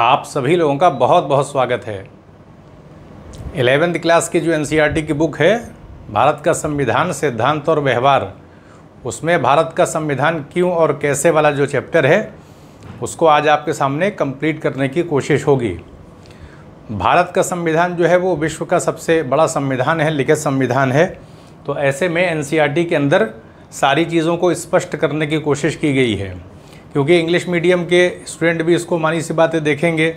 आप सभी लोगों का बहुत बहुत स्वागत है एलेवेंथ क्लास की जो एनसीईआरटी e की बुक है भारत का संविधान सिद्धांत और व्यवहार उसमें भारत का संविधान क्यों और कैसे वाला जो चैप्टर है उसको आज आपके सामने कंप्लीट करने की कोशिश होगी भारत का संविधान जो है वो विश्व का सबसे बड़ा संविधान है लिखित संविधान है तो ऐसे में एन e के अंदर सारी चीज़ों को स्पष्ट करने की कोशिश की गई है क्योंकि इंग्लिश मीडियम के स्टूडेंट भी इसको मानी सी बातें देखेंगे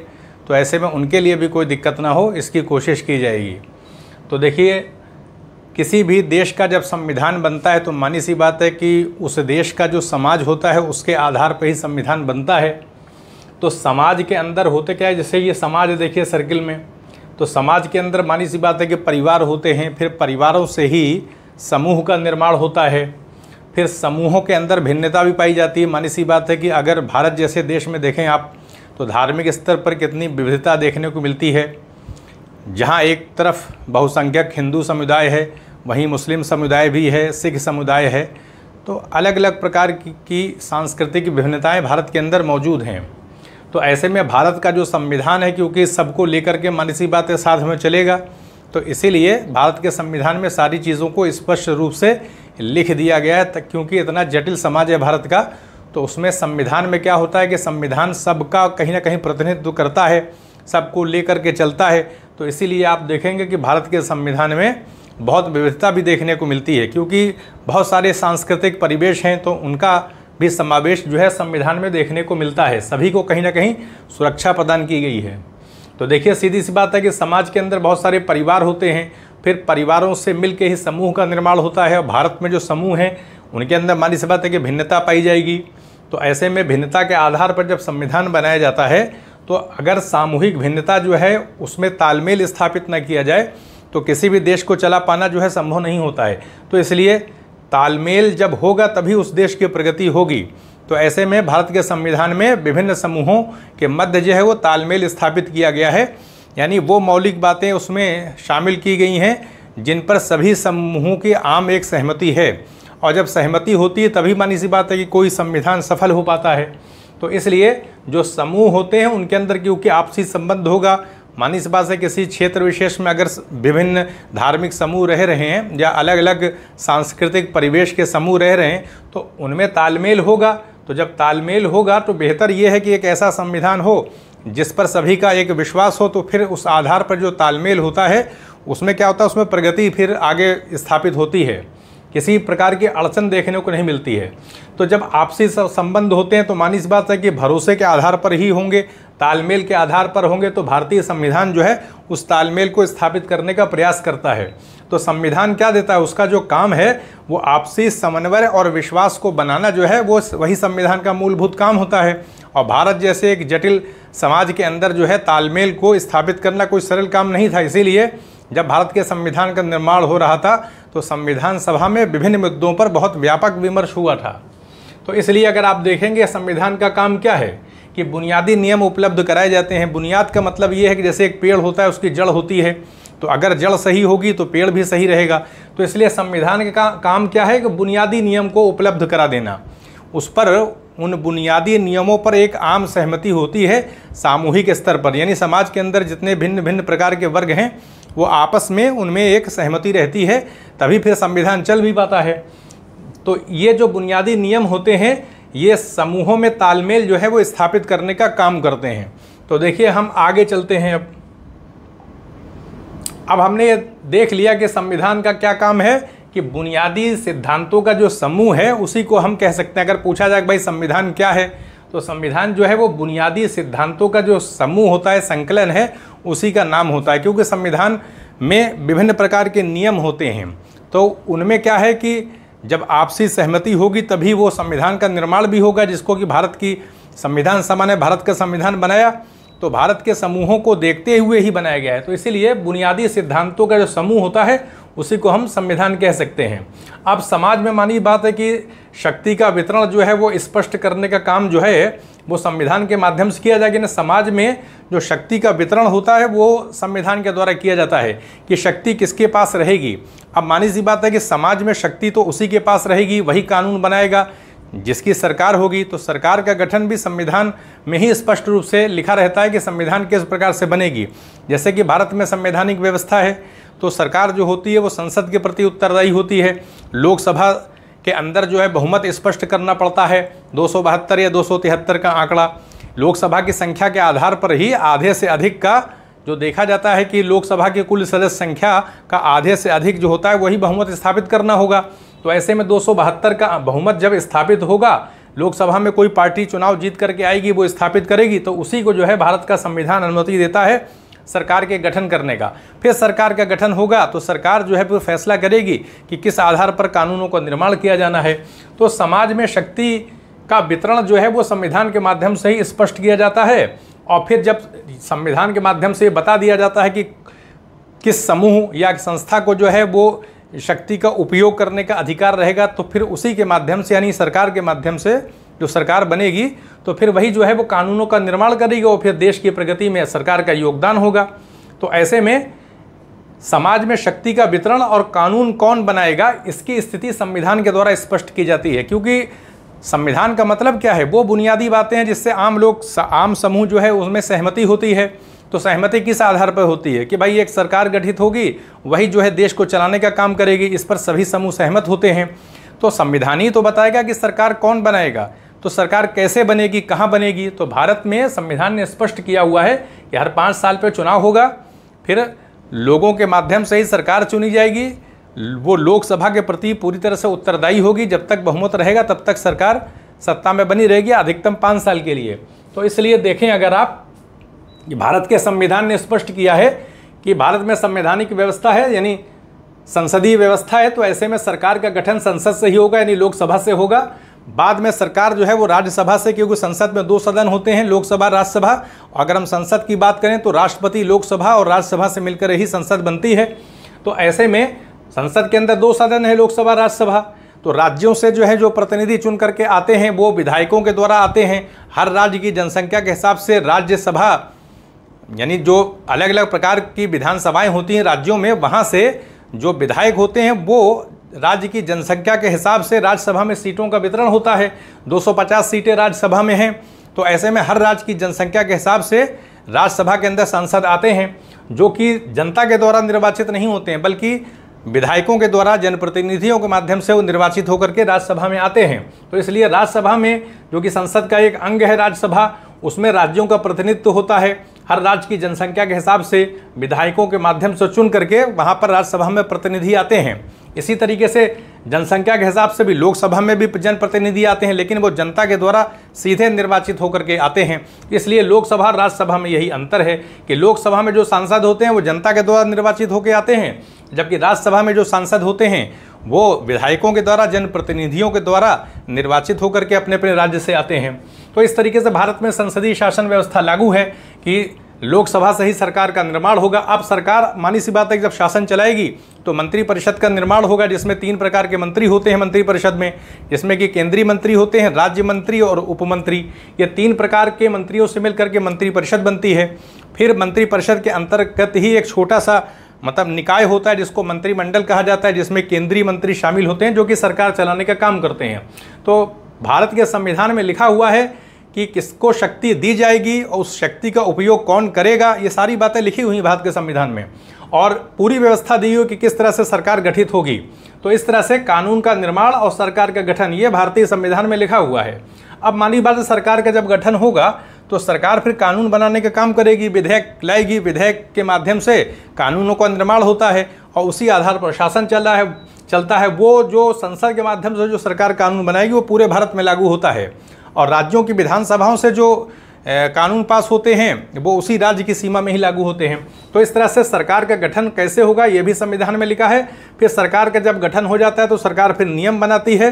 तो ऐसे में उनके लिए भी कोई दिक्कत ना हो इसकी कोशिश की जाएगी तो देखिए किसी भी देश का जब संविधान बनता है तो मानी सी बात है कि उस देश का जो समाज होता है उसके आधार पर ही संविधान बनता है तो समाज के अंदर होते क्या है जैसे ये समाज देखिए सर्किल में तो समाज के अंदर मानी सी बात है कि परिवार होते हैं फिर परिवारों से ही समूह का निर्माण होता है फिर समूहों के अंदर भिन्नता भी पाई जाती है मानसी सी बात है कि अगर भारत जैसे देश में देखें आप तो धार्मिक स्तर पर कितनी विविधता देखने को मिलती है जहाँ एक तरफ बहुसंख्यक हिंदू समुदाय है वहीं मुस्लिम समुदाय भी है सिख समुदाय है तो अलग अलग प्रकार की, की सांस्कृतिक विभिन्नताएं भारत के अंदर मौजूद हैं तो ऐसे में भारत का जो संविधान है क्योंकि सबको लेकर के मानसी बातें साथ में चलेगा तो इसीलिए भारत के संविधान में सारी चीज़ों को स्पष्ट रूप से लिख दिया गया है क्योंकि इतना जटिल समाज है भारत का तो उसमें संविधान में क्या होता है कि संविधान सबका कहीं ना कहीं प्रतिनिधित्व करता है सबको लेकर के चलता है तो इसीलिए आप देखेंगे कि भारत के संविधान में बहुत विविधता भी देखने को मिलती है क्योंकि बहुत सारे सांस्कृतिक परिवेश हैं तो उनका भी समावेश जो है संविधान में देखने को मिलता है सभी को कहीं ना कहीं सुरक्षा प्रदान की गई है तो देखिए सीधी सी बात है कि समाज के अंदर बहुत सारे परिवार होते हैं फिर परिवारों से मिल के ही समूह का निर्माण होता है और भारत में जो समूह हैं उनके अंदर मानी सी बात है कि भिन्नता पाई जाएगी तो ऐसे में भिन्नता के आधार पर जब संविधान बनाया जाता है तो अगर सामूहिक भिन्नता जो है उसमें तालमेल स्थापित न किया जाए तो किसी भी देश को चला पाना जो है संभव नहीं होता है तो इसलिए तालमेल जब होगा तभी उस देश की प्रगति होगी तो ऐसे में भारत के संविधान में विभिन्न समूहों के मध्य जो है वो तालमेल स्थापित किया गया है यानी वो मौलिक बातें उसमें शामिल की गई हैं जिन पर सभी समूहों की आम एक सहमति है और जब सहमति होती है तभी मानी सी बात है कि कोई संविधान सफल हो पाता है तो इसलिए जो समूह होते हैं उनके अंदर क्योंकि आपसी संबंध होगा मानी सी बात है किसी क्षेत्र विशेष में अगर विभिन्न धार्मिक समूह रह रहे हैं या अलग अलग सांस्कृतिक परिवेश के समूह रह रहे हैं तो उनमें तालमेल होगा तो जब तालमेल होगा तो बेहतर ये है कि एक ऐसा संविधान हो जिस पर सभी का एक विश्वास हो तो फिर उस आधार पर जो तालमेल होता है उसमें क्या होता है उसमें प्रगति फिर आगे स्थापित होती है किसी प्रकार की अड़चन देखने को नहीं मिलती है तो जब आपसी संबंध होते हैं तो मानी इस बात है कि भरोसे के आधार पर ही होंगे तालमेल के आधार पर होंगे तो भारतीय संविधान जो है उस तालमेल को स्थापित करने का प्रयास करता है तो संविधान क्या देता है उसका जो काम है वो आपसी समन्वय और विश्वास को बनाना जो है वो वही संविधान का मूलभूत काम होता है और भारत जैसे एक जटिल समाज के अंदर जो है तालमेल को स्थापित करना कोई सरल काम नहीं था इसीलिए जब भारत के संविधान का निर्माण हो रहा था तो संविधान सभा में विभिन्न मुद्दों पर बहुत व्यापक विमर्श हुआ था तो इसलिए अगर आप देखेंगे संविधान का काम क्या है कि बुनियादी नियम उपलब्ध कराए जाते हैं बुनियाद का मतलब ये है कि जैसे एक पेड़ होता है उसकी जड़ होती है तो अगर जड़ सही होगी तो पेड़ भी सही रहेगा तो इसलिए संविधान का काम क्या है कि बुनियादी नियम को उपलब्ध करा देना उस पर उन बुनियादी नियमों पर एक आम सहमति होती है सामूहिक स्तर पर यानी समाज के अंदर जितने भिन्न भिन्न प्रकार के वर्ग हैं वो आपस में उनमें एक सहमति रहती है तभी फिर संविधान चल भी पाता है तो ये जो बुनियादी नियम होते हैं ये समूहों में तालमेल जो है वो स्थापित करने का काम करते हैं तो देखिए हम आगे चलते हैं अब अब हमने ये देख लिया कि संविधान का क्या काम है कि बुनियादी सिद्धांतों का जो समूह है उसी को हम कह सकते हैं अगर पूछा जाए भाई संविधान क्या है तो संविधान जो है वो बुनियादी सिद्धांतों का जो समूह होता है संकलन है उसी का नाम होता है क्योंकि संविधान में विभिन्न प्रकार के नियम होते हैं तो उनमें क्या है कि जब आपसी सहमति होगी तभी वो संविधान का निर्माण भी होगा जिसको कि भारत की संविधान सभा ने भारत का संविधान बनाया तो भारत के समूहों को देखते हुए ही बनाया गया है तो इसीलिए बुनियादी सिद्धांतों का जो समूह होता है उसी को हम संविधान कह सकते हैं अब समाज में मानी बात है कि शक्ति का वितरण जो है वो स्पष्ट करने का काम जो है वो संविधान के माध्यम से किया जाएगा ना समाज में जो शक्ति का वितरण होता है वो संविधान के द्वारा किया जाता है कि शक्ति किसके पास रहेगी अब मानी सी बात है कि समाज में शक्ति तो उसी के पास रहेगी वही कानून बनाएगा जिसकी सरकार होगी तो सरकार का गठन भी संविधान में ही स्पष्ट रूप से लिखा रहता है कि संविधान किस प्रकार से बनेगी जैसे कि भारत में संवैधानिक व्यवस्था है तो सरकार जो होती है वो संसद के प्रति उत्तरदायी होती है लोकसभा के अंदर जो है बहुमत स्पष्ट करना पड़ता है दो या दो का आंकड़ा लोकसभा की संख्या के आधार पर ही आधे से अधिक का जो देखा जाता है कि लोकसभा की कुल सदस्य संख्या का आधे से अधिक जो होता है वही बहुमत स्थापित करना होगा तो ऐसे में दो का बहुमत जब स्थापित होगा लोकसभा में कोई पार्टी चुनाव जीत करके आएगी वो स्थापित करेगी तो उसी को जो है भारत का संविधान अनुमति देता है सरकार के गठन करने का फिर सरकार का गठन होगा तो सरकार जो है फिर फैसला करेगी कि किस आधार पर कानूनों का निर्माण किया जाना है तो समाज में शक्ति का वितरण जो है वो संविधान के माध्यम से ही स्पष्ट किया जाता है और फिर जब संविधान के माध्यम से बता दिया जाता है कि किस समूह या संस्था को जो है वो शक्ति का उपयोग करने का अधिकार रहेगा तो फिर उसी के माध्यम से यानी सरकार के माध्यम से जो सरकार बनेगी तो फिर वही जो है वो कानूनों का निर्माण करेगी और फिर देश की प्रगति में सरकार का योगदान होगा तो ऐसे में समाज में शक्ति का वितरण और कानून कौन बनाएगा इसकी स्थिति संविधान के द्वारा स्पष्ट की जाती है क्योंकि संविधान का मतलब क्या है वो बुनियादी बातें हैं जिससे आम लोग आम समूह जो है उसमें सहमति होती है तो सहमति किस आधार पर होती है कि भाई एक सरकार गठित होगी वही जो है देश को चलाने का काम करेगी इस पर सभी समूह सहमत होते हैं तो संविधान ही तो बताएगा कि सरकार कौन बनाएगा तो सरकार कैसे बनेगी कहाँ बनेगी तो भारत में संविधान ने स्पष्ट किया हुआ है कि हर पाँच साल पर चुनाव होगा फिर लोगों के माध्यम से ही सरकार चुनी जाएगी वो लोकसभा के प्रति पूरी तरह से उत्तरदायी होगी जब तक बहुमत रहेगा तब तक सरकार सत्ता में बनी रहेगी अधिकतम पाँच साल के लिए तो इसलिए देखें अगर आप भारत के संविधान ने स्पष्ट किया है कि भारत में संवैधानिक व्यवस्था है यानी संसदीय व्यवस्था है तो ऐसे में सरकार का गठन संसद से ही होगा यानी लोकसभा से होगा बाद में सरकार जो है वो राज्यसभा से क्योंकि संसद में दो सदन होते हैं लोकसभा राज्यसभा अगर हम संसद की बात करें तो राष्ट्रपति लोकसभा और राज्यसभा से मिलकर ही संसद बनती है तो ऐसे में संसद के अंदर दो सदन है लोकसभा राज्यसभा तो राज्यों से जो है जो प्रतिनिधि चुन करके आते हैं वो विधायकों के द्वारा आते हैं हर राज्य की जनसंख्या के हिसाब से राज्यसभा यानी जो अलग अलग प्रकार की विधानसभाएं होती हैं राज्यों में वहाँ से जो विधायक होते हैं वो राज्य की जनसंख्या के हिसाब से राज्यसभा में सीटों का वितरण होता है 250 सीटें राज्यसभा में हैं तो ऐसे में हर राज्य की जनसंख्या के हिसाब से राज्यसभा के अंदर सांसद आते हैं जो कि जनता के द्वारा निर्वाचित नहीं होते हैं बल्कि विधायकों के द्वारा जनप्रतिनिधियों के माध्यम से वो निर्वाचित होकर के राज्यसभा में आते हैं तो इसलिए राज्यसभा में जो कि संसद का एक अंग है राज्यसभा उसमें राज्यों का प्रतिनिधित्व होता है हर राज्य की जनसंख्या के हिसाब से विधायकों के माध्यम से चुन करके वहाँ पर राज्यसभा में प्रतिनिधि आते हैं इसी तरीके से जनसंख्या के हिसाब से भी लोकसभा में भी जनप्रतिनिधि आते हैं लेकिन वो जनता के द्वारा सीधे निर्वाचित होकर के आते हैं इसलिए लोकसभा राज्यसभा में यही अंतर है कि लोकसभा में जो सांसद होते हैं वो जनता के द्वारा निर्वाचित होकर आते हैं जबकि राज्यसभा में जो सांसद होते हैं वो विधायकों के द्वारा जनप्रतिनिधियों के द्वारा निर्वाचित होकर के अपने अपने राज्य से आते हैं तो इस तरीके से भारत में संसदीय शासन व्यवस्था लागू है कि लोकसभा से ही सरकार का निर्माण होगा अब सरकार मानी सी बात है कि जब शासन चलाएगी तो मंत्रिपरिषद का निर्माण होगा जिसमें तीन प्रकार के मंत्री होते हैं मंत्रिपरिषद में जिसमें कि केंद्रीय मंत्री होते हैं राज्य मंत्री और उपमंत्री ये तीन प्रकार के मंत्रियों से मिलकर के मंत्रिपरिषद बनती है फिर मंत्रिपरिषद के अंतर्गत ही एक छोटा सा मतलब निकाय होता है जिसको मंत्रिमंडल कहा जाता है जिसमें केंद्रीय मंत्री शामिल होते हैं जो कि सरकार चलाने का काम करते हैं तो भारत के संविधान में लिखा हुआ है कि किसको शक्ति दी जाएगी और उस शक्ति का उपयोग कौन करेगा ये सारी बातें लिखी हुई हैं भारत के संविधान में और पूरी व्यवस्था दी हुई कि किस तरह से सरकार गठित होगी तो इस तरह से कानून का निर्माण और सरकार का गठन ये भारतीय संविधान में लिखा हुआ है अब मानी बात सरकार का जब गठन होगा तो सरकार फिर कानून बनाने का काम करेगी विधेयक लाएगी विधेयक के माध्यम से कानूनों का निर्माण होता है और उसी आधार पर शासन चल रहा है चलता है वो जो संसद के माध्यम से जो सरकार कानून बनाएगी वो पूरे भारत में लागू होता है और राज्यों की विधानसभाओं से जो कानून पास होते हैं वो उसी राज्य की सीमा में ही लागू होते हैं तो इस तरह से सरकार का गठन कैसे होगा ये भी संविधान में लिखा है फिर सरकार का जब गठन हो जाता है तो सरकार फिर नियम बनाती है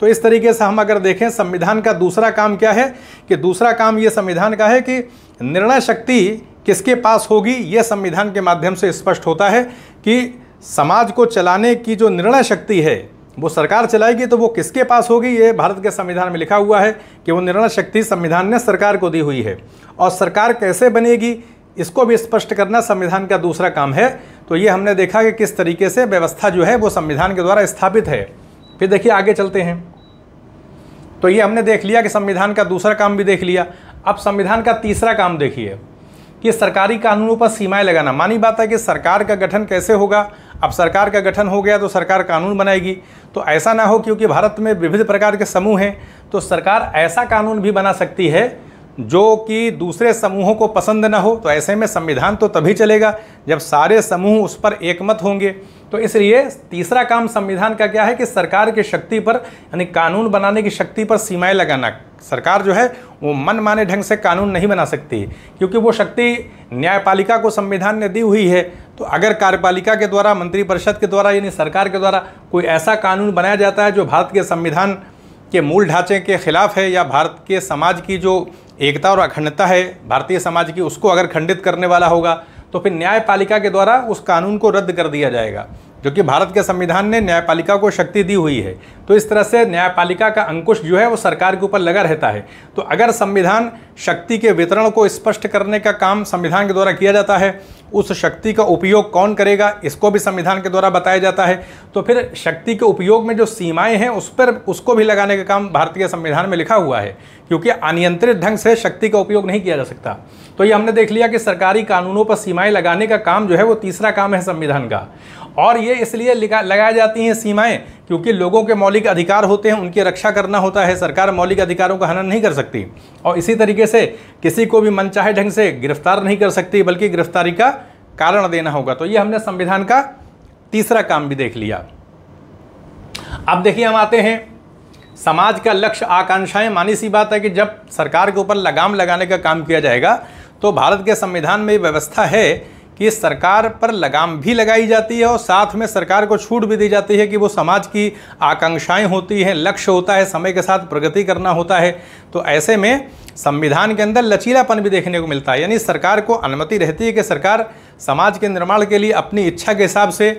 तो इस तरीके से हम अगर देखें संविधान का दूसरा काम क्या है कि दूसरा काम ये संविधान का है कि निर्णय शक्ति किसके पास होगी ये संविधान के माध्यम से स्पष्ट होता है कि समाज को चलाने की जो निर्णय शक्ति है वो सरकार चलाएगी तो वो किसके पास होगी ये भारत के संविधान में लिखा हुआ है कि वो निर्णय शक्ति संविधान ने सरकार को दी हुई है और सरकार कैसे बनेगी इसको भी स्पष्ट करना संविधान का दूसरा काम है तो ये हमने देखा कि किस तरीके से व्यवस्था जो है वो संविधान के द्वारा स्थापित है फिर देखिए आगे चलते हैं तो ये हमने देख लिया कि संविधान का दूसरा काम भी देख लिया अब संविधान का तीसरा काम देखिए कि सरकारी कानूनों पर सीमाएं लगाना मानी बात है कि सरकार का गठन कैसे होगा अब सरकार का गठन हो गया तो सरकार कानून बनाएगी तो ऐसा ना हो क्योंकि भारत में विभिन्न प्रकार के समूह हैं तो सरकार ऐसा कानून भी बना सकती है जो कि दूसरे समूहों को पसंद ना हो तो ऐसे में संविधान तो तभी चलेगा जब सारे समूह उस पर एकमत होंगे तो इसलिए तीसरा काम संविधान का क्या है कि सरकार की शक्ति पर यानी कानून बनाने की शक्ति पर सीमाएं लगाना सरकार जो है वो मन माने ढंग से कानून नहीं बना सकती क्योंकि वो शक्ति न्यायपालिका को संविधान ने दी हुई है तो अगर कार्यपालिका के द्वारा मंत्रिपरिषद के द्वारा यानी सरकार के द्वारा कोई ऐसा कानून बनाया जाता है जो भारत के संविधान के मूल ढांचे के खिलाफ है या भारत के समाज की जो एकता और अखंडता है भारतीय समाज की उसको अगर खंडित करने वाला होगा तो फिर न्यायपालिका के द्वारा उस कानून को रद्द कर दिया जाएगा जो कि भारत के संविधान ने न्यायपालिका को शक्ति दी हुई है तो इस तरह से न्यायपालिका का अंकुश जो है वो सरकार के ऊपर लगा रहता है तो अगर संविधान शक्ति के वितरण को स्पष्ट करने का काम संविधान के द्वारा किया जाता है उस शक्ति का उपयोग कौन करेगा इसको भी संविधान के द्वारा बताया जाता है तो फिर शक्ति के उपयोग में जो सीमाएं हैं उस पर उसको भी लगाने का काम भारतीय संविधान में लिखा हुआ है क्योंकि अनियंत्रित ढंग से शक्ति का उपयोग नहीं किया जा सकता तो ये हमने देख लिया कि सरकारी कानूनों पर सीमाएं लगाने का काम जो है वो तीसरा काम है संविधान का और ये इसलिए लगाई जाती हैं सीमाएं क्योंकि लोगों के मौलिक अधिकार होते हैं उनकी रक्षा करना होता है सरकार मौलिक अधिकारों का हनन नहीं कर सकती और इसी तरीके से किसी को भी मनचाहे ढंग से गिरफ्तार नहीं कर सकती बल्कि गिरफ्तारी का कारण देना होगा तो ये हमने संविधान का तीसरा काम भी देख लिया अब देखिए हम आते हैं समाज का लक्ष्य आकांक्षाएं मानी सी बात है कि जब सरकार के ऊपर लगाम लगाने का काम किया जाएगा तो भारत के संविधान में व्यवस्था है कि सरकार पर लगाम भी लगाई जाती है और साथ में सरकार को छूट भी दी जाती है कि वो समाज की आकांक्षाएं होती हैं लक्ष्य होता है समय के साथ प्रगति करना होता है तो ऐसे में संविधान के अंदर लचीलापन भी देखने को मिलता है यानी सरकार को अनुमति रहती है कि सरकार समाज के निर्माण के लिए अपनी इच्छा के हिसाब से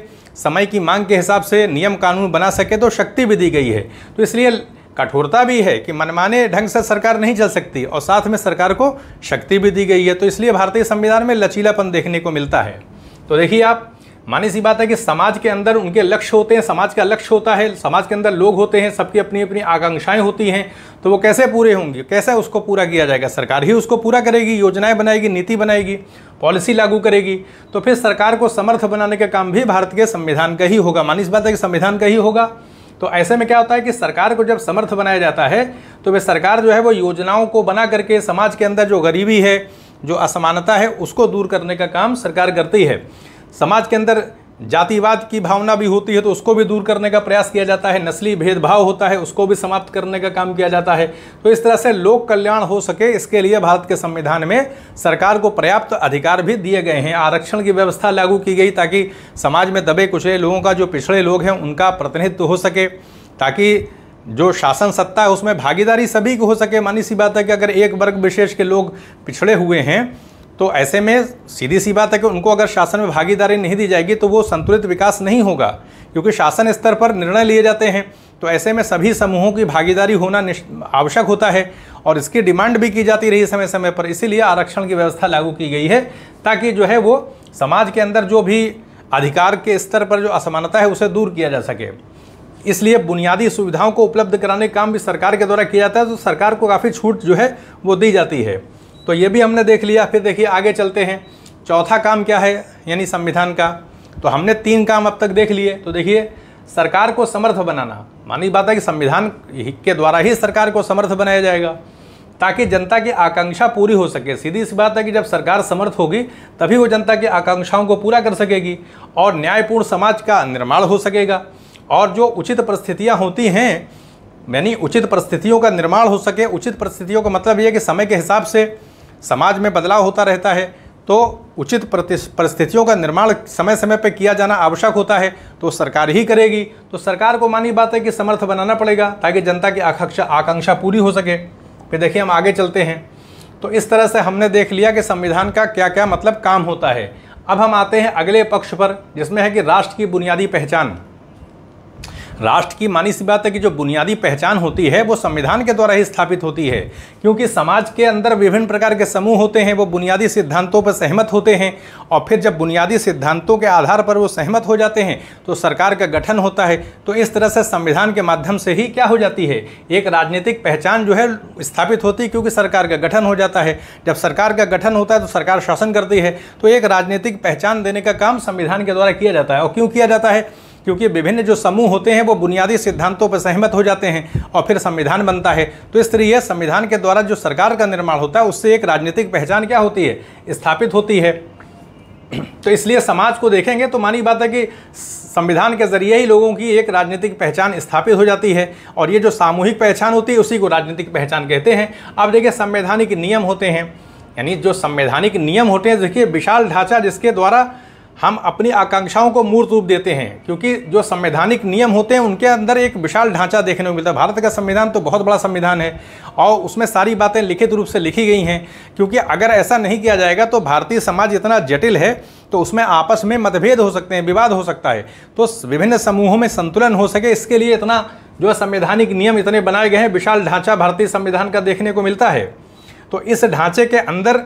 समय की मांग के हिसाब से नियम कानून बना सके तो शक्ति भी दी गई है तो इसलिए कठोरता भी है कि मनमाने ढंग से सरकार नहीं चल सकती और साथ में सरकार को शक्ति भी दी गई है तो इसलिए भारतीय संविधान में लचीलापन देखने को मिलता है तो देखिए आप मानी सी बात है कि समाज के अंदर उनके लक्ष्य होते हैं समाज का लक्ष्य होता है समाज के अंदर लोग होते हैं सबकी अपनी अपनी आकांक्षाएं होती हैं तो वो कैसे पूरे होंगे कैसे उसको पूरा किया जाएगा सरकार ही उसको पूरा करेगी योजनाएं बनाएगी नीति बनाएगी पॉलिसी लागू करेगी तो फिर सरकार को समर्थ बनाने का काम भी भारत के संविधान का ही होगा मानी इस बात है कि संविधान का ही होगा तो ऐसे में क्या होता है कि सरकार को जब समर्थ बनाया जाता है तो वे सरकार जो है वो योजनाओं को बना करके समाज के अंदर जो गरीबी है जो असमानता है उसको दूर करने का काम सरकार करती है समाज के अंदर जातिवाद की भावना भी होती है तो उसको भी दूर करने का प्रयास किया जाता है नस्ली भेदभाव होता है उसको भी समाप्त करने का काम किया जाता है तो इस तरह से लोक कल्याण हो सके इसके लिए भारत के संविधान में सरकार को पर्याप्त अधिकार भी दिए गए हैं आरक्षण की व्यवस्था लागू की गई ताकि समाज में दबे कुचले लोगों का जो पिछड़े लोग हैं उनका प्रतिनिधित्व हो सके ताकि जो शासन सत्ता है उसमें भागीदारी सभी की हो सके मानी सी बात है कि अगर एक वर्ग विशेष के लोग पिछड़े हुए हैं तो ऐसे में सीधी सी बात है कि उनको अगर शासन में भागीदारी नहीं दी जाएगी तो वो संतुलित विकास नहीं होगा क्योंकि शासन स्तर पर निर्णय लिए जाते हैं तो ऐसे में सभी समूहों की भागीदारी होना आवश्यक होता है और इसकी डिमांड भी की जाती रही समय समय पर इसीलिए आरक्षण की व्यवस्था लागू की गई है ताकि जो है वो समाज के अंदर जो भी अधिकार के स्तर पर जो असमानता है उसे दूर किया जा सके इसलिए बुनियादी सुविधाओं को उपलब्ध कराने का काम भी सरकार के द्वारा किया जाता है तो सरकार को काफ़ी छूट जो है वो दी जाती है तो ये भी हमने देख लिया फिर देखिए आगे चलते हैं चौथा काम क्या है यानी संविधान का तो हमने तीन काम अब तक देख लिए तो देखिए सरकार को समर्थ बनाना मानी बात है कि संविधान के द्वारा ही सरकार को समर्थ बनाया जाएगा ताकि जनता की आकांक्षा पूरी हो सके सीधी सी बात है कि जब सरकार समर्थ होगी तभी वो जनता की आकांक्षाओं को पूरा कर सकेगी और न्यायपूर्ण समाज का निर्माण हो सकेगा और जो उचित परिस्थितियाँ होती हैं यानी उचित परिस्थितियों का निर्माण हो सके उचित परिस्थितियों का मतलब ये कि समय के हिसाब से समाज में बदलाव होता रहता है तो उचित परिस्थितियों का निर्माण समय समय पर किया जाना आवश्यक होता है तो सरकार ही करेगी तो सरकार को मानी बात है कि समर्थ बनाना पड़ेगा ताकि जनता की आकांक्षा आकांक्षा पूरी हो सके फिर देखिए हम आगे चलते हैं तो इस तरह से हमने देख लिया कि संविधान का क्या क्या मतलब काम होता है अब हम आते हैं अगले पक्ष पर जिसमें है कि राष्ट्र की बुनियादी पहचान राष्ट्र की मानी सी बात है कि जो बुनियादी पहचान होती है वो संविधान के द्वारा ही स्थापित होती है क्योंकि समाज के अंदर विभिन्न प्रकार के समूह होते हैं वो बुनियादी सिद्धांतों पर सहमत होते हैं और फिर जब बुनियादी सिद्धांतों के आधार पर वो सहमत हो जाते हैं तो सरकार का गठन होता है तो इस तरह से संविधान के माध्यम से ही क्या हो जाती है एक राजनीतिक पहचान जो है स्थापित होती है क्योंकि सरकार का गठन हो जाता है जब सरकार का गठन होता है तो सरकार शासन करती है तो एक राजनीतिक पहचान देने का काम संविधान के द्वारा किया जाता है और क्यों किया जाता है क्योंकि विभिन्न जो समूह होते हैं वो बुनियादी सिद्धांतों पर सहमत हो जाते हैं और फिर संविधान बनता है तो इस तरह संविधान के द्वारा जो सरकार का निर्माण होता है उससे एक राजनीतिक पहचान क्या होती है स्थापित होती है तो इसलिए समाज को देखेंगे तो मानी बात है कि संविधान के जरिए ही लोगों की एक राजनीतिक पहचान स्थापित हो जाती है और ये जो सामूहिक पहचान होती है उसी को राजनीतिक पहचान कहते हैं अब देखिए संवैधानिक नियम होते हैं यानी जो संवैधानिक नियम होते हैं देखिए विशाल ढांचा जिसके द्वारा हम अपनी आकांक्षाओं को मूर्त रूप देते हैं क्योंकि जो संवैधानिक नियम होते हैं उनके अंदर एक विशाल ढांचा देखने को मिलता है भारत का संविधान तो बहुत बड़ा संविधान है और उसमें सारी बातें लिखित रूप से लिखी गई हैं क्योंकि अगर ऐसा नहीं किया जाएगा तो भारतीय समाज इतना जटिल है तो उसमें आपस में मतभेद हो सकते हैं विवाद हो सकता है तो विभिन्न समूहों में संतुलन हो सके इसके लिए इतना जो संवैधानिक नियम इतने बनाए गए हैं विशाल ढांचा भारतीय संविधान का देखने को मिलता है तो इस ढांचे के अंदर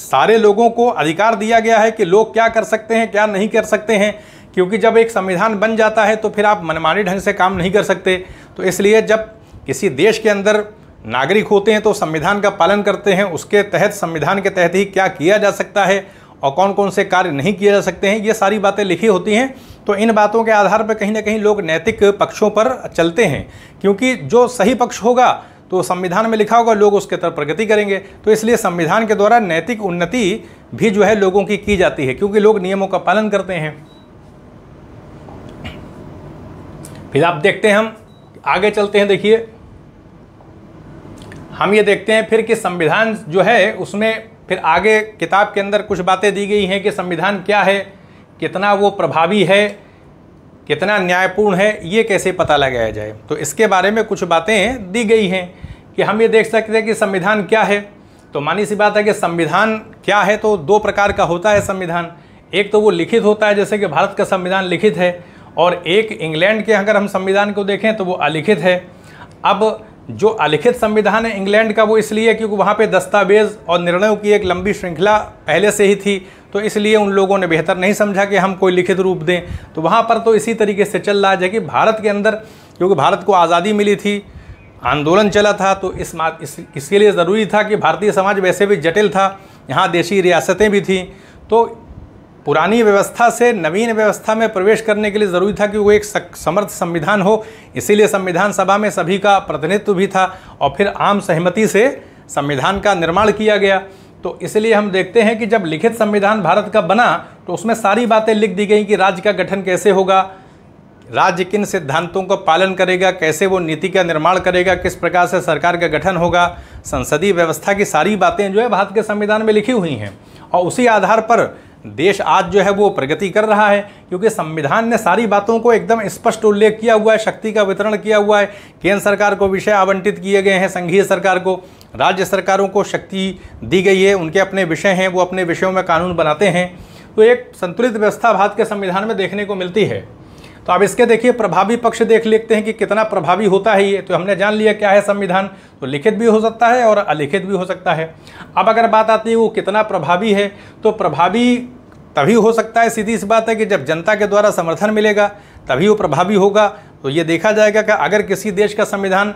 सारे लोगों को अधिकार दिया गया है कि लोग क्या कर सकते हैं क्या नहीं कर सकते हैं क्योंकि जब एक संविधान बन जाता है तो फिर आप मनमानी ढंग से काम नहीं कर सकते तो इसलिए जब किसी देश के अंदर नागरिक होते हैं तो संविधान का पालन करते हैं उसके तहत संविधान के तहत ही क्या किया जा सकता है और कौन कौन से कार्य नहीं किए जा सकते हैं ये सारी बातें लिखी होती हैं तो इन बातों के आधार पर कहीं ना कहीं लोग नैतिक पक्षों पर चलते हैं क्योंकि जो सही पक्ष होगा तो संविधान में लिखा होगा लोग उसके तरफ प्रगति करेंगे तो इसलिए संविधान के द्वारा नैतिक उन्नति भी जो है लोगों की की जाती है क्योंकि लोग नियमों का पालन करते हैं फिर आप देखते हैं हम आगे चलते हैं देखिए हम ये देखते हैं फिर कि संविधान जो है उसमें फिर आगे किताब के अंदर कुछ बातें दी गई हैं कि संविधान क्या है कितना वो प्रभावी है कितना न्यायपूर्ण है ये कैसे पता लगाया जाए तो इसके बारे में कुछ बातें दी गई हैं कि हम ये देख सकते हैं कि संविधान क्या है तो मानी सी बात है कि संविधान क्या है तो दो प्रकार का होता है संविधान एक तो वो लिखित होता है जैसे कि भारत का संविधान लिखित है और एक इंग्लैंड के अगर हम संविधान को देखें तो वो अलिखित है अब जो अलिखित संविधान है इंग्लैंड का वो इसलिए क्योंकि वहाँ पे दस्तावेज़ और निर्णयों की एक लंबी श्रृंखला पहले से ही थी तो इसलिए उन लोगों ने बेहतर नहीं समझा कि हम कोई लिखित रूप दें तो वहाँ पर तो इसी तरीके से चल रहा है कि भारत के अंदर क्योंकि भारत को आज़ादी मिली थी आंदोलन चला था तो इस मा इस, इसके लिए ज़रूरी था कि भारतीय समाज वैसे भी जटिल था यहाँ देशी रियासतें भी थीं तो पुरानी व्यवस्था से नवीन व्यवस्था में प्रवेश करने के लिए ज़रूरी था कि वो एक समर्थ संविधान हो इसीलिए संविधान सभा में सभी का प्रतिनिधित्व भी था और फिर आम सहमति से संविधान का निर्माण किया गया तो इसलिए हम देखते हैं कि जब लिखित संविधान भारत का बना तो उसमें सारी बातें लिख दी गई कि राज्य का गठन कैसे होगा राज्य किन सिद्धांतों का पालन करेगा कैसे वो नीति का निर्माण करेगा किस प्रकार से सरकार का गठन होगा संसदीय व्यवस्था की सारी बातें जो है भारत के संविधान में लिखी हुई हैं और उसी आधार पर देश आज जो है वो प्रगति कर रहा है क्योंकि संविधान ने सारी बातों को एकदम स्पष्ट उल्लेख किया हुआ है शक्ति का वितरण किया हुआ है केंद्र सरकार को विषय आवंटित किए गए हैं संघीय सरकार को राज्य सरकारों को शक्ति दी गई है उनके अपने विषय हैं वो अपने विषयों में कानून बनाते हैं तो एक संतुलित व्यवस्था भारत के संविधान में देखने को मिलती है तो अब इसके देखिए प्रभावी पक्ष देख लेते हैं कि कितना प्रभावी होता है ये तो हमने जान लिया क्या है संविधान तो लिखित भी हो सकता है और अलिखित भी हो सकता है अब अगर बात आती है वो कितना प्रभावी है तो प्रभावी तभी हो सकता है सीधी सी बात है कि जब जनता के द्वारा समर्थन मिलेगा तभी वो प्रभावी होगा तो ये देखा जाएगा कि अगर किसी देश का संविधान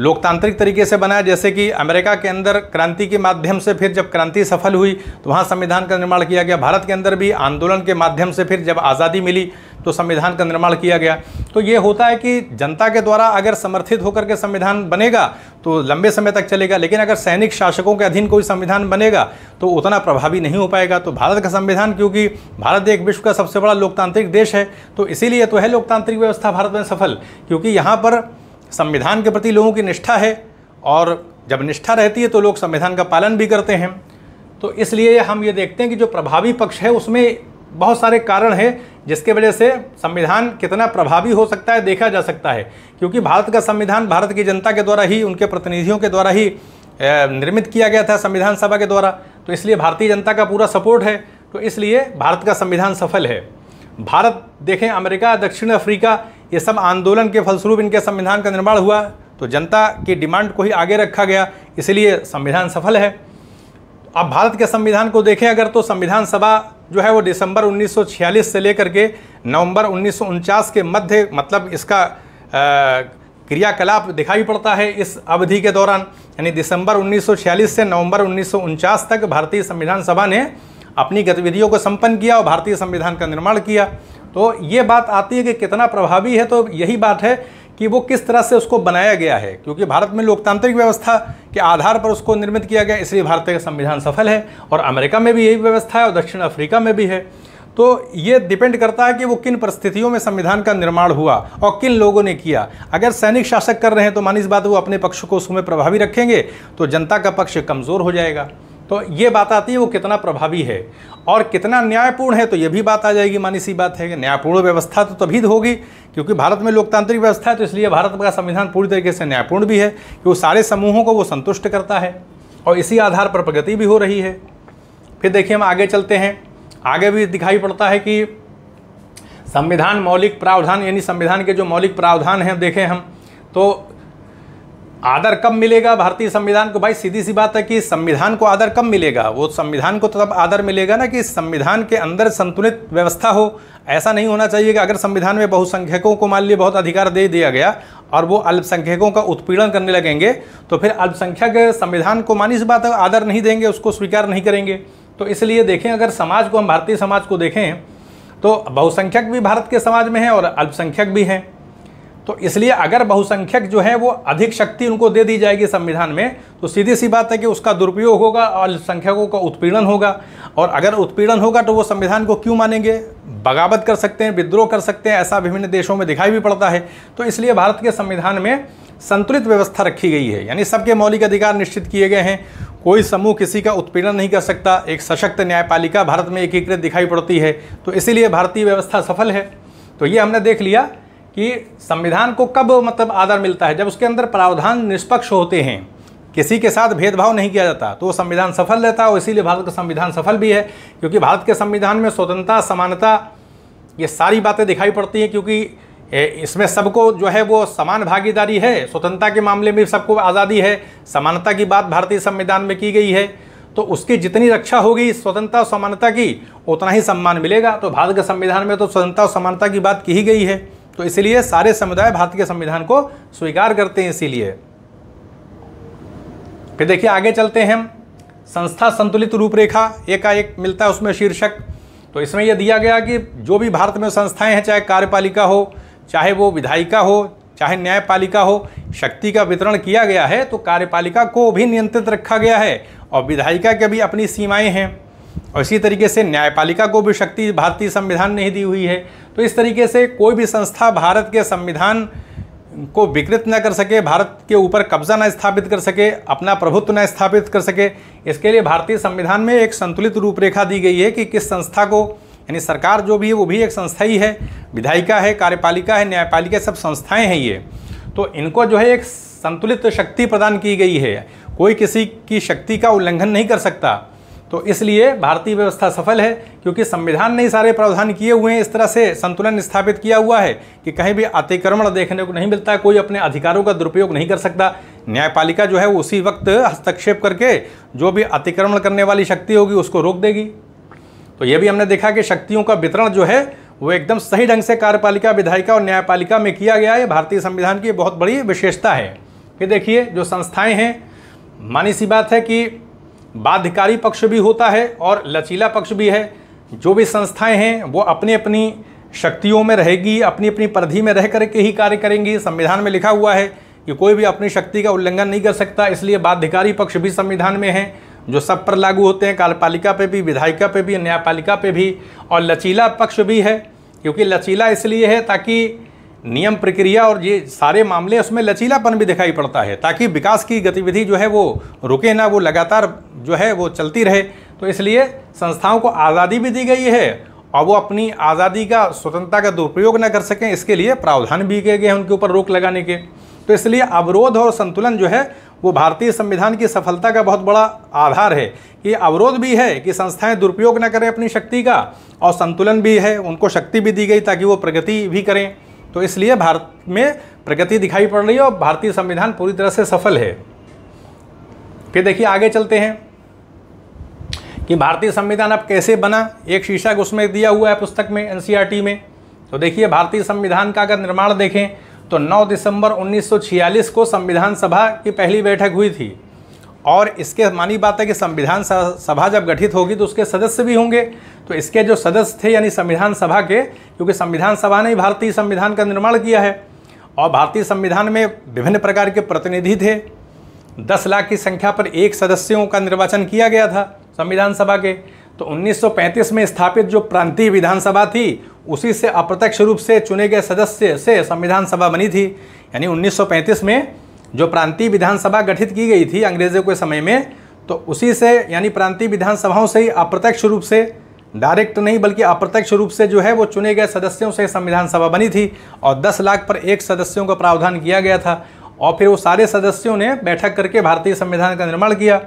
लोकतांत्रिक तरीके से बनाया जैसे कि अमेरिका के अंदर क्रांति के माध्यम से फिर जब क्रांति सफल हुई तो वहाँ संविधान का निर्माण किया गया भारत के अंदर भी आंदोलन के माध्यम से फिर जब आज़ादी मिली तो संविधान का निर्माण किया गया तो ये होता है कि जनता के द्वारा अगर समर्थित होकर के संविधान बनेगा तो लंबे समय तक चलेगा लेकिन अगर सैनिक शासकों के अधीन कोई संविधान बनेगा तो उतना प्रभावी नहीं हो पाएगा तो भारत का संविधान क्योंकि भारत एक विश्व का सबसे बड़ा लोकतांत्रिक देश है तो इसीलिए तो है लोकतांत्रिक व्यवस्था भारत में सफल क्योंकि यहाँ पर संविधान के प्रति लोगों की निष्ठा है और जब निष्ठा रहती है तो लोग संविधान का पालन भी करते हैं तो इसलिए हम ये देखते हैं कि जो प्रभावी पक्ष है उसमें बहुत सारे कारण हैं जिसके वजह से संविधान कितना प्रभावी हो सकता है देखा जा सकता है क्योंकि भारत का संविधान भारत की जनता के द्वारा ही उनके प्रतिनिधियों के द्वारा ही निर्मित किया गया था संविधान सभा के द्वारा तो इसलिए भारतीय जनता का पूरा सपोर्ट है तो इसलिए भारत का संविधान सफल है भारत देखें अमेरिका दक्षिण अफ्रीका ये सब आंदोलन के फलस्वरूप इनके संविधान का निर्माण हुआ तो जनता की डिमांड को ही आगे रखा गया इसलिए संविधान सफल है अब भारत के संविधान को देखें अगर तो संविधान सभा जो है वो दिसंबर 1946 से लेकर के नवंबर उन्नीस के मध्य मतलब इसका क्रियाकलाप दिखाई पड़ता है इस अवधि के दौरान यानी दिसंबर 1946 से नवंबर उन्नीस तक भारतीय संविधान सभा ने अपनी गतिविधियों को संपन्न किया और भारतीय संविधान का निर्माण किया तो ये बात आती है कि कितना प्रभावी है तो यही बात है कि वो किस तरह से उसको बनाया गया है क्योंकि भारत में लोकतांत्रिक व्यवस्था के आधार पर उसको निर्मित किया गया इसलिए भारत का संविधान सफल है और अमेरिका में भी यही व्यवस्था है और दक्षिण अफ्रीका में भी है तो ये डिपेंड करता है कि वो किन परिस्थितियों में संविधान का निर्माण हुआ और किन लोगों ने किया अगर सैनिक शासक कर रहे हैं तो मानी इस बात वो अपने पक्ष को उसमें प्रभावी रखेंगे तो जनता का पक्ष कमज़ोर हो जाएगा तो ये बात आती है वो कितना प्रभावी है और कितना न्यायपूर्ण है तो ये भी बात आ जाएगी मानी सी बात है कि न्यायपूर्ण व्यवस्था तो तभी तो होगी क्योंकि भारत में लोकतांत्रिक व्यवस्था है तो इसलिए भारत का संविधान पूरी तरीके से न्यायपूर्ण भी है कि वो सारे समूहों को वो संतुष्ट करता है और इसी आधार पर प्रगति भी हो रही है फिर देखिए हम आगे चलते हैं आगे भी दिखाई पड़ता है कि संविधान मौलिक प्रावधान यानी संविधान के जो मौलिक प्रावधान हैं देखें हम तो आदर कब मिलेगा भारतीय संविधान को भाई सीधी सी बात है कि संविधान को आदर कब मिलेगा वो संविधान को तो तब आदर मिलेगा ना कि संविधान के अंदर संतुलित व्यवस्था हो ऐसा नहीं होना चाहिए कि अगर संविधान में बहुसंख्यकों को मान लिए बहुत अधिकार दे दिया गया और वो अल्पसंख्यकों का उत्पीड़न करने लगेंगे तो फिर अल्पसंख्यक संविधान को मानी सी बात है आदर नहीं देंगे उसको स्वीकार नहीं करेंगे तो इसलिए देखें अगर समाज को हम भारतीय समाज को देखें तो बहुसंख्यक भी भारत के समाज में हैं और अल्पसंख्यक भी हैं तो इसलिए अगर बहुसंख्यक जो है वो अधिक शक्ति उनको दे दी जाएगी संविधान में तो सीधी सी बात है कि उसका दुरुपयोग होगा अल्पसंख्यकों का उत्पीड़न होगा और अगर उत्पीड़न होगा तो वो संविधान को क्यों मानेंगे बगावत कर सकते हैं विद्रोह कर सकते हैं ऐसा विभिन्न देशों में दिखाई भी पड़ता है तो इसलिए भारत के संविधान में संतुलित व्यवस्था रखी गई है यानी सबके मौलिक अधिकार निश्चित किए गए हैं कोई समूह किसी का उत्पीड़न नहीं कर सकता एक सशक्त न्यायपालिका भारत में एकीकृत दिखाई पड़ती है तो इसीलिए भारतीय व्यवस्था सफल है तो ये हमने देख लिया कि संविधान को कब मतलब आदर मिलता है जब उसके अंदर प्रावधान निष्पक्ष होते हैं किसी के साथ भेदभाव नहीं किया जाता तो वो संविधान सफल रहता है और इसीलिए भारत का संविधान सफल भी है क्योंकि भारत के संविधान में स्वतंत्रता समानता ये सारी बातें दिखाई पड़ती हैं क्योंकि इसमें सबको जो है वो समान भागीदारी है स्वतंत्रता के मामले में सबको आज़ादी है समानता की बात भारतीय संविधान में की गई है तो उसकी जितनी रक्षा होगी स्वतंत्रता और समानता की उतना ही सम्मान मिलेगा तो भारत के संविधान में तो स्वतंत्रता और समानता की बात की ही गई है तो इसलिए सारे समुदाय भारतीय संविधान को स्वीकार करते हैं इसीलिए फिर देखिए आगे चलते हैं संस्था संतुलित रूपरेखा एकाएक मिलता है उसमें शीर्षक तो इसमें यह दिया गया कि जो भी भारत में संस्थाएं हैं चाहे कार्यपालिका हो चाहे वो विधायिका हो चाहे न्यायपालिका हो शक्ति का वितरण किया गया है तो कार्यपालिका को भी नियंत्रित रखा गया है और विधायिका के भी अपनी सीमाएं हैं और इसी तरीके से न्यायपालिका को भी शक्ति भारतीय संविधान ने ही दी हुई है तो इस तरीके से कोई भी संस्था भारत के संविधान को विकृत न कर सके भारत के ऊपर कब्जा न स्थापित कर सके अपना प्रभुत्व न स्थापित कर सके इसके लिए भारतीय संविधान में एक संतुलित रूपरेखा दी गई है कि किस संस्था को यानी सरकार जो भी है वो भी एक संस्था ही है विधायिका है कार्यपालिका है न्यायपालिका सब संस्थाएँ हैं ये तो इनको जो है एक संतुलित शक्ति प्रदान की गई है कोई किसी की शक्ति का उल्लंघन नहीं कर सकता तो इसलिए भारतीय व्यवस्था सफल है क्योंकि संविधान ने सारे प्रावधान किए हुए हैं इस तरह से संतुलन स्थापित किया हुआ है कि कहीं भी अतिक्रमण देखने को नहीं मिलता कोई अपने अधिकारों का दुरुपयोग नहीं कर सकता न्यायपालिका जो है उसी वक्त हस्तक्षेप करके जो भी अतिक्रमण करने वाली शक्ति होगी उसको रोक देगी तो ये भी हमने देखा कि शक्तियों का वितरण जो है वो एकदम सही ढंग से कार्यपालिका विधायिका और न्यायपालिका में किया गया है भारतीय संविधान की बहुत बड़ी विशेषता है कि देखिए जो संस्थाएं हैं मानी सी बात है कि बाध्यकारी पक्ष भी होता है और लचीला पक्ष भी है जो भी संस्थाएं हैं वो अपनी अपनी शक्तियों में रहेगी अपनी अपनी परिधि में रह करके ही कार्य करेंगी संविधान में लिखा हुआ है कि कोई भी अपनी शक्ति का उल्लंघन नहीं कर सकता इसलिए बाध्यकारी पक्ष भी संविधान में है जो सब पर लागू होते हैं कार्यपालिका पे भी विधायिका पे भी न्यायपालिका पे भी और लचीला पक्ष भी है क्योंकि लचीला इसलिए है ताकि नियम प्रक्रिया और ये सारे मामले उसमें लचीलापन भी दिखाई पड़ता है ताकि विकास की गतिविधि जो है वो रुके ना वो लगातार जो है वो चलती रहे तो इसलिए संस्थाओं को आज़ादी भी दी गई है और वो अपनी आज़ादी का स्वतंत्रता का दुरुपयोग ना कर सकें इसके लिए प्रावधान भी किए गए हैं उनके ऊपर रोक लगाने के तो इसलिए अवरोध और संतुलन जो है वो भारतीय संविधान की सफलता का बहुत बड़ा आधार है कि अवरोध भी है कि संस्थाएं दुरुपयोग न करें अपनी शक्ति का और संतुलन भी है उनको शक्ति भी दी गई ताकि वो प्रगति भी करें तो इसलिए भारत में प्रगति दिखाई पड़ रही है और भारतीय संविधान पूरी तरह से सफल है फिर देखिए आगे चलते हैं कि भारतीय संविधान अब कैसे बना एक शीर्षक उसमें दिया हुआ है पुस्तक में एनसीईआरटी में तो देखिए भारतीय संविधान का अगर निर्माण देखें तो 9 दिसंबर 1946 को संविधान सभा की पहली बैठक हुई थी और इसके मानी बात है कि संविधान सभा जब गठित होगी तो उसके सदस्य भी होंगे तो इसके जो सदस्य थे यानी संविधान सभा के क्योंकि संविधान सभा ने भारतीय संविधान का निर्माण किया है और भारतीय संविधान में विभिन्न प्रकार के प्रतिनिधि थे दस लाख की संख्या पर एक सदस्यों का निर्वाचन किया गया था संविधान सभा के तो 1935 में स्थापित जो प्रांतीय विधानसभा थी उसी से अप्रत्यक्ष रूप से चुने गए सदस्य से संविधान सभा बनी थी यानी 1935 में जो प्रांतीय विधानसभा गठित की गई थी अंग्रेज़ों के समय में तो उसी से यानी प्रांतीय विधानसभाओं से ही अप्रत्यक्ष रूप से डायरेक्ट तो नहीं बल्कि अप्रत्यक्ष रूप से जो है वो चुने गए सदस्यों से संविधान सभा बनी थी और 10 लाख पर एक सदस्यों का प्रावधान किया गया था और फिर वो सारे सदस्यों ने बैठक करके भारतीय संविधान का निर्माण किया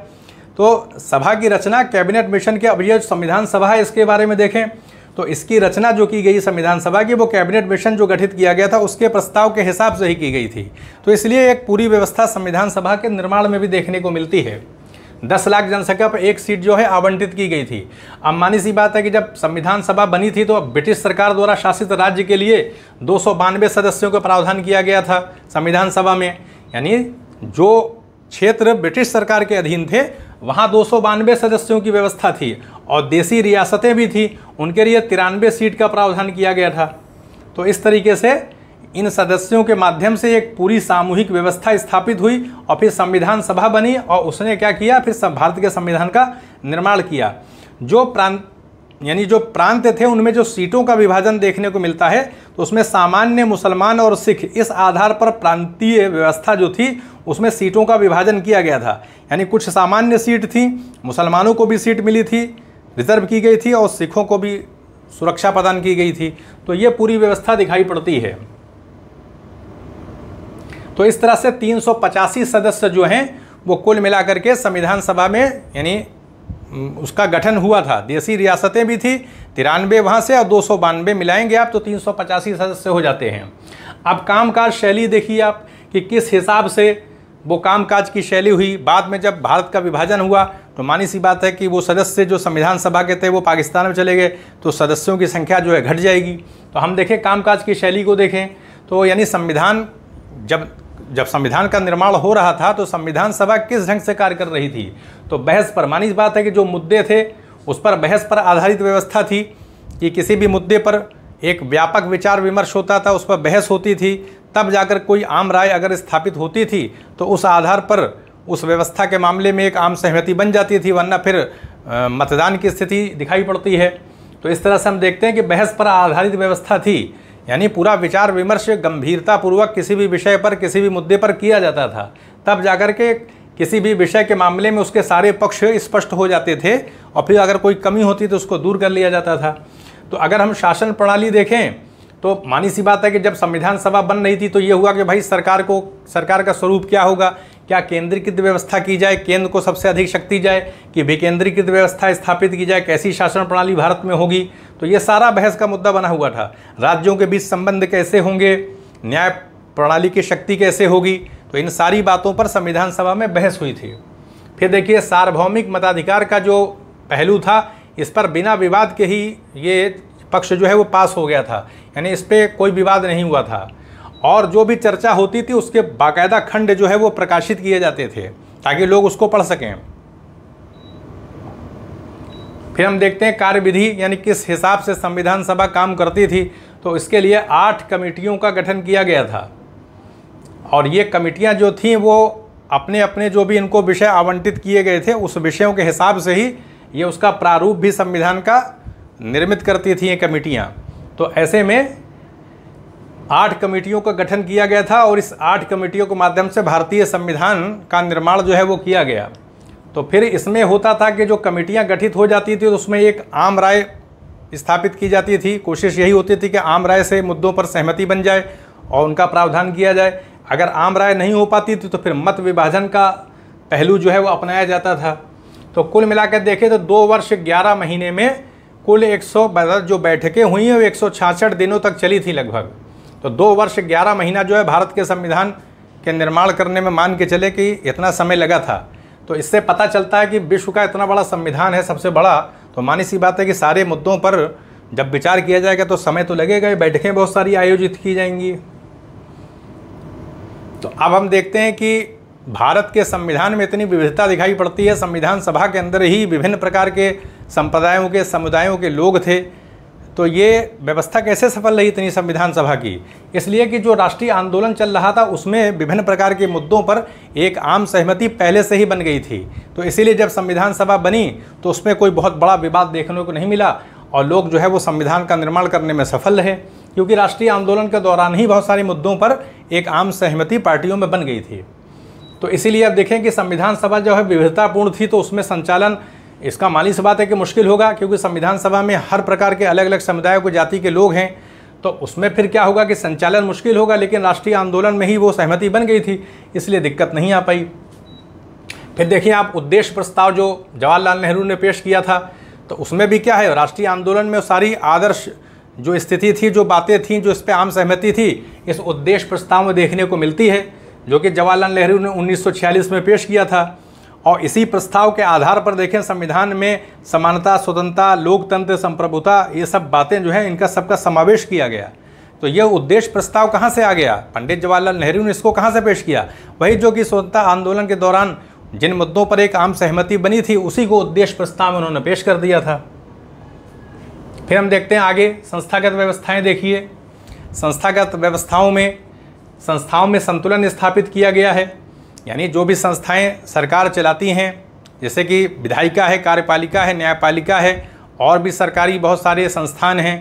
तो सभा की रचना कैबिनेट मिशन के अब संविधान सभा है इसके बारे में देखें तो इसकी रचना जो की गई संविधान सभा की वो कैबिनेट मिशन जो गठित किया गया था उसके प्रस्ताव के हिसाब से ही की गई थी तो इसलिए एक पूरी व्यवस्था संविधान सभा के निर्माण में भी देखने को मिलती है दस लाख जनसंख्या पर एक सीट जो है आवंटित की गई थी अब मानी सी बात है कि जब संविधान सभा बनी थी तो ब्रिटिश सरकार द्वारा शासित राज्य के लिए दो सदस्यों का प्रावधान किया गया था संविधान सभा में यानी जो क्षेत्र ब्रिटिश सरकार के अधीन थे वहाँ दो सदस्यों की व्यवस्था थी और देसी रियासतें भी थी उनके लिए तिरानवे सीट का प्रावधान किया गया था तो इस तरीके से इन सदस्यों के माध्यम से एक पूरी सामूहिक व्यवस्था स्थापित हुई और फिर संविधान सभा बनी और उसने क्या किया फिर भारत के संविधान का निर्माण किया जो प्रांत यानी जो प्रांत थे उनमें जो सीटों का विभाजन देखने को मिलता है तो उसमें सामान्य मुसलमान और सिख इस आधार पर प्रांतीय व्यवस्था जो थी उसमें सीटों का विभाजन किया गया था यानी कुछ सामान्य सीट थी मुसलमानों को भी सीट मिली थी रिजर्व की गई थी और सिखों को भी सुरक्षा प्रदान की गई थी तो ये पूरी व्यवस्था दिखाई पड़ती है तो इस तरह से तीन सदस्य जो हैं वो कुल मिलाकर के संविधान सभा में यानी उसका गठन हुआ था देसी रियासतें भी थी तिरानवे वहाँ से और दो सौ बानवे मिलाएंगे आप तो तीन सौ पचासी सदस्य हो जाते हैं अब कामकाज शैली देखिए आप कि किस हिसाब से वो कामकाज की शैली हुई बाद में जब भारत का विभाजन हुआ तो मानी सी बात है कि वो सदस्य जो संविधान सभा के थे वो पाकिस्तान में चले गए तो सदस्यों की संख्या जो है घट जाएगी तो हम देखें कामकाज की शैली को देखें तो यानी संविधान जब जब संविधान का निर्माण हो रहा था तो संविधान सभा किस ढंग से कार्य कर रही थी तो बहस पर मानी बात है कि जो मुद्दे थे उस पर बहस पर आधारित व्यवस्था थी कि किसी भी मुद्दे पर एक व्यापक विचार विमर्श होता था उस पर बहस होती थी तब जाकर कोई आम राय अगर स्थापित होती थी तो उस आधार पर उस व्यवस्था के मामले में एक आम सहमति बन जाती थी वरना फिर आ, मतदान की स्थिति दिखाई पड़ती है तो इस तरह से हम देखते हैं कि बहस पर आधारित व्यवस्था थी यानी पूरा विचार विमर्श गंभीरतापूर्वक किसी भी विषय पर किसी भी मुद्दे पर किया जाता था तब जाकर के किसी भी विषय के मामले में उसके सारे पक्ष स्पष्ट हो जाते थे और फिर अगर कोई कमी होती तो उसको दूर कर लिया जाता था तो अगर हम शासन प्रणाली देखें तो मानी सी बात है कि जब संविधान सभा बन रही थी तो ये हुआ कि भाई सरकार को सरकार का स्वरूप क्या होगा क्या केंद्रीकृत व्यवस्था की जाए केंद्र को सबसे अधिक शक्ति जाए कि विकेंद्रीकृत व्यवस्था स्थापित की जाए कैसी शासन प्रणाली भारत में होगी तो ये सारा बहस का मुद्दा बना हुआ था राज्यों के बीच संबंध कैसे होंगे न्याय प्रणाली की शक्ति कैसे होगी तो इन सारी बातों पर संविधान सभा में बहस हुई थी फिर देखिए सार्वभौमिक मताधिकार का जो पहलू था इस पर बिना विवाद के ही ये पक्ष जो है वो पास हो गया था यानी इस पर कोई विवाद नहीं हुआ था और जो भी चर्चा होती थी उसके बाकायदा खंड जो है वो प्रकाशित किए जाते थे ताकि लोग उसको पढ़ सकें फिर हम देखते हैं कार्यविधि यानी किस हिसाब से संविधान सभा काम करती थी तो इसके लिए आठ कमेटियों का गठन किया गया था और ये कमेटियाँ जो थीं वो अपने अपने जो भी इनको विषय आवंटित किए गए थे उस विषयों के हिसाब से ही ये उसका प्रारूप भी संविधान का निर्मित करती थी ये कमेटियाँ तो ऐसे में आठ कमेटियों का गठन किया गया था और इस आठ कमेटियों के माध्यम से भारतीय संविधान का निर्माण जो है वो किया गया तो फिर इसमें होता था कि जो कमेटियां गठित हो जाती थी तो उसमें एक आम राय स्थापित की जाती थी कोशिश यही होती थी कि आम राय से मुद्दों पर सहमति बन जाए और उनका प्रावधान किया जाए अगर आम राय नहीं हो पाती थी तो फिर मत विभाजन का पहलू जो है वो अपनाया जाता था तो कुल मिलाकर देखें तो दो वर्ष ग्यारह महीने में कुल एक जो बैठकें हुई हैं वो एक दिनों तक चली थी लगभग तो दो वर्ष ग्यारह महीना जो है भारत के संविधान के निर्माण करने में मान के चले कि इतना समय लगा था तो इससे पता चलता है कि विश्व का इतना बड़ा संविधान है सबसे बड़ा तो मानी सी बात है कि सारे मुद्दों पर जब विचार किया जाएगा तो समय तो लगेगा बैठकें बहुत सारी आयोजित की जाएंगी तो अब हम देखते हैं कि भारत के संविधान में इतनी विविधता दिखाई पड़ती है संविधान सभा के अंदर ही विभिन्न प्रकार के संप्रदायों के समुदायों के लोग थे तो ये व्यवस्था कैसे सफल रही इतनी संविधान सभा की इसलिए कि जो राष्ट्रीय आंदोलन चल रहा था उसमें विभिन्न प्रकार के मुद्दों पर एक आम सहमति पहले से ही बन गई थी तो इसीलिए जब संविधान सभा बनी तो उसमें कोई बहुत बड़ा विवाद देखने को नहीं मिला और लोग जो है वो संविधान का निर्माण करने में सफल रहे क्योंकि राष्ट्रीय आंदोलन के दौरान ही बहुत सारे मुद्दों पर एक आम सहमति पार्टियों में बन गई थी तो इसीलिए अब देखें कि संविधान सभा जो है विविधतापूर्ण थी तो उसमें संचालन इसका माली से बात है कि मुश्किल होगा क्योंकि संविधान सभा में हर प्रकार के अलग अलग समुदायों को जाति के लोग हैं तो उसमें फिर क्या होगा कि संचालन मुश्किल होगा लेकिन राष्ट्रीय आंदोलन में ही वो सहमति बन गई थी इसलिए दिक्कत नहीं आ पाई फिर देखिए आप उद्देश्य प्रस्ताव जो जवाहरलाल नेहरू ने पेश किया था तो उसमें भी क्या है राष्ट्रीय आंदोलन में सारी आदर्श जो स्थिति थी जो बातें थीं जो इस पर आम सहमति थी इस उद्देश्य प्रस्ताव में देखने को मिलती है जो कि जवाहरलाल नेहरू ने 1946 में पेश किया था और इसी प्रस्ताव के आधार पर देखें संविधान में समानता स्वतंत्रता लोकतंत्र संप्रभुता ये सब बातें जो हैं इनका सबका समावेश किया गया तो यह उद्देश्य प्रस्ताव कहाँ से आ गया पंडित जवाहरलाल नेहरू ने इसको कहाँ से पेश किया वही जो कि स्वतंत्रता आंदोलन के दौरान जिन मुद्दों पर एक आम सहमति बनी थी उसी को उद्देश्य प्रस्ताव में उन्होंने पेश कर दिया था फिर हम देखते हैं आगे संस्थागत व्यवस्थाएं देखिए संस्थागत व्यवस्थाओं में संस्थाओं में संतुलन स्थापित किया गया है यानी जो भी संस्थाएं सरकार चलाती हैं जैसे कि विधायिका है कार्यपालिका है न्यायपालिका है और भी सरकारी बहुत सारे संस्थान हैं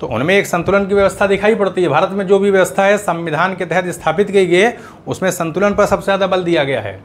तो उनमें एक संतुलन की व्यवस्था दिखाई पड़ती है भारत में जो भी व्यवस्था है संविधान के तहत स्थापित की गई है उसमें संतुलन पर सबसे ज़्यादा बल दिया गया है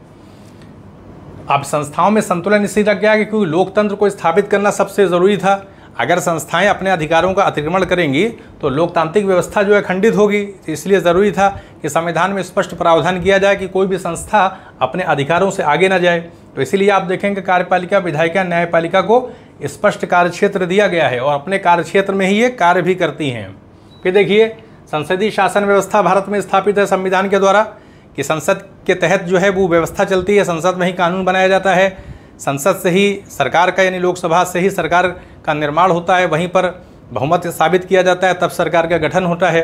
अब संस्थाओं में संतुलन इसी तक गया कि क्योंकि लोकतंत्र को स्थापित करना सबसे ज़रूरी था अगर संस्थाएं अपने अधिकारों का अतिक्रमण करेंगी तो लोकतांत्रिक व्यवस्था जो है खंडित होगी तो इसलिए ज़रूरी था कि संविधान में स्पष्ट प्रावधान किया जाए कि कोई भी संस्था अपने अधिकारों से आगे ना जाए तो इसीलिए आप देखेंगे कार्यपालिका विधायिका न्यायपालिका को स्पष्ट कार्य क्षेत्र दिया गया है और अपने कार्य क्षेत्र में ही ये कार्य भी करती हैं फिर देखिए संसदीय शासन व्यवस्था भारत में स्थापित है संविधान के द्वारा कि संसद के तहत जो है वो व्यवस्था चलती है संसद में ही कानून बनाया जाता है संसद से ही सरकार का यानी लोकसभा से ही सरकार का निर्माण होता है वहीं पर बहुमत साबित किया जाता है तब सरकार का गठन होता है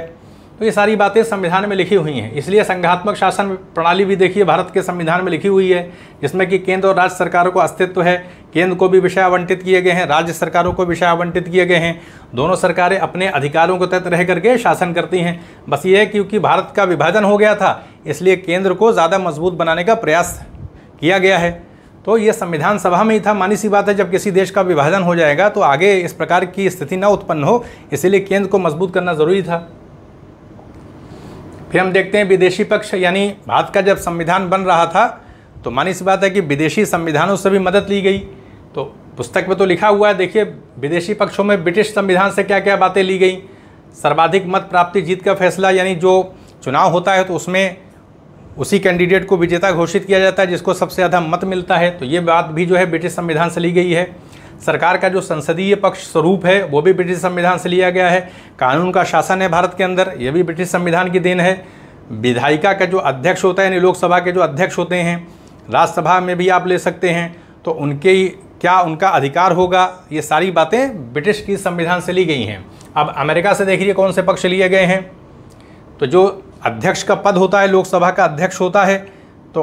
तो ये सारी बातें संविधान में लिखी हुई हैं इसलिए संघात्मक शासन प्रणाली भी देखिए भारत के संविधान में लिखी हुई है जिसमें कि केंद्र और राज्य सरकारों को अस्तित्व है केंद्र को भी विषय आवंटित किए गए हैं राज्य सरकारों को विषय आवंटित किए गए हैं दोनों सरकारें अपने अधिकारों के तहत रह करके शासन करती हैं बस ये है क्योंकि भारत का विभाजन हो गया था इसलिए केंद्र को ज़्यादा मजबूत बनाने का प्रयास किया गया है तो ये संविधान सभा में ही था मानी सी बात है जब किसी देश का विभाजन हो जाएगा तो आगे इस प्रकार की स्थिति ना उत्पन्न हो इसीलिए केंद्र को मजबूत करना ज़रूरी था फिर हम देखते हैं विदेशी पक्ष यानी भारत का जब संविधान बन रहा था तो मानी सी बात है कि विदेशी संविधानों से भी मदद ली गई तो पुस्तक में तो लिखा हुआ है देखिए विदेशी पक्षों में ब्रिटिश संविधान से क्या क्या बातें ली गई सर्वाधिक मत प्राप्ति जीत का फैसला यानी जो चुनाव होता है तो उसमें उसी कैंडिडेट को विजेता घोषित किया जाता है जिसको सबसे ज़्यादा मत मिलता है तो ये बात भी जो है ब्रिटिश संविधान से ली गई है सरकार का जो संसदीय पक्ष स्वरूप है वो भी ब्रिटिश संविधान से लिया गया है कानून का शासन है भारत के अंदर ये भी ब्रिटिश संविधान की देन है विधायिका का जो अध्यक्ष होता है यानी लोकसभा के जो अध्यक्ष होते हैं राज्यसभा में भी आप ले सकते हैं तो उनके क्या उनका अधिकार होगा ये सारी बातें ब्रिटिश की संविधान से ली गई हैं अब अमेरिका से देखिए कौन से पक्ष लिए गए हैं तो जो अध्यक्ष का पद होता है लोकसभा का अध्यक्ष होता है तो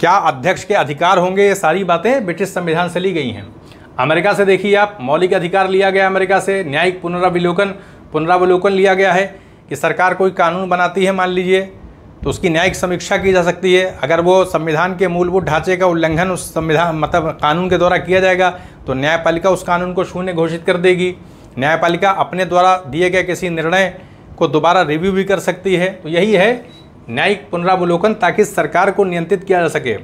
क्या अध्यक्ष के अधिकार होंगे ये सारी बातें ब्रिटिश संविधान से ली गई हैं अमेरिका से देखिए आप मौलिक अधिकार लिया गया अमेरिका से न्यायिक पुनरावलोकन पुनरावलोकन लिया गया है कि सरकार कोई कानून बनाती है मान लीजिए तो उसकी न्यायिक समीक्षा की जा सकती है अगर वो संविधान के मूलभूत ढांचे का उल्लंघन उस संविधान मतलब कानून के द्वारा किया जाएगा तो न्यायपालिका उस कानून को शून्य घोषित कर देगी न्यायपालिका अपने द्वारा दिए गए किसी निर्णय को दोबारा रिव्यू भी कर सकती है तो यही है न्यायिक पुनरावलोकन ताकि सरकार को नियंत्रित किया जा सके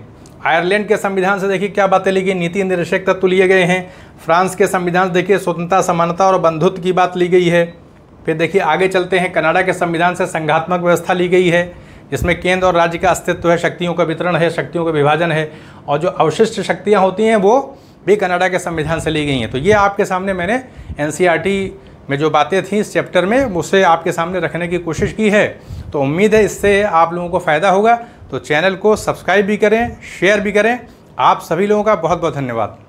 आयरलैंड के संविधान से देखिए क्या बातें ली गई नीति निर्देशक तत्व लिए गए हैं फ्रांस के संविधान से देखिए स्वतंत्रता समानता और बंधुत्व की बात ली गई है फिर देखिए आगे चलते हैं कनाडा के संविधान से संघात्मक व्यवस्था ली गई है जिसमें केंद्र और राज्य का अस्तित्व है शक्तियों का वितरण है शक्तियों का विभाजन है और जो अवशिष्ट शक्तियाँ होती हैं वो भी कनाडा के संविधान से ली गई हैं तो ये आपके सामने मैंने एन में जो बातें थी इस चैप्टर में उसे आपके सामने रखने की कोशिश की है तो उम्मीद है इससे आप लोगों को फ़ायदा होगा तो चैनल को सब्सक्राइब भी करें शेयर भी करें आप सभी लोगों का बहुत बहुत धन्यवाद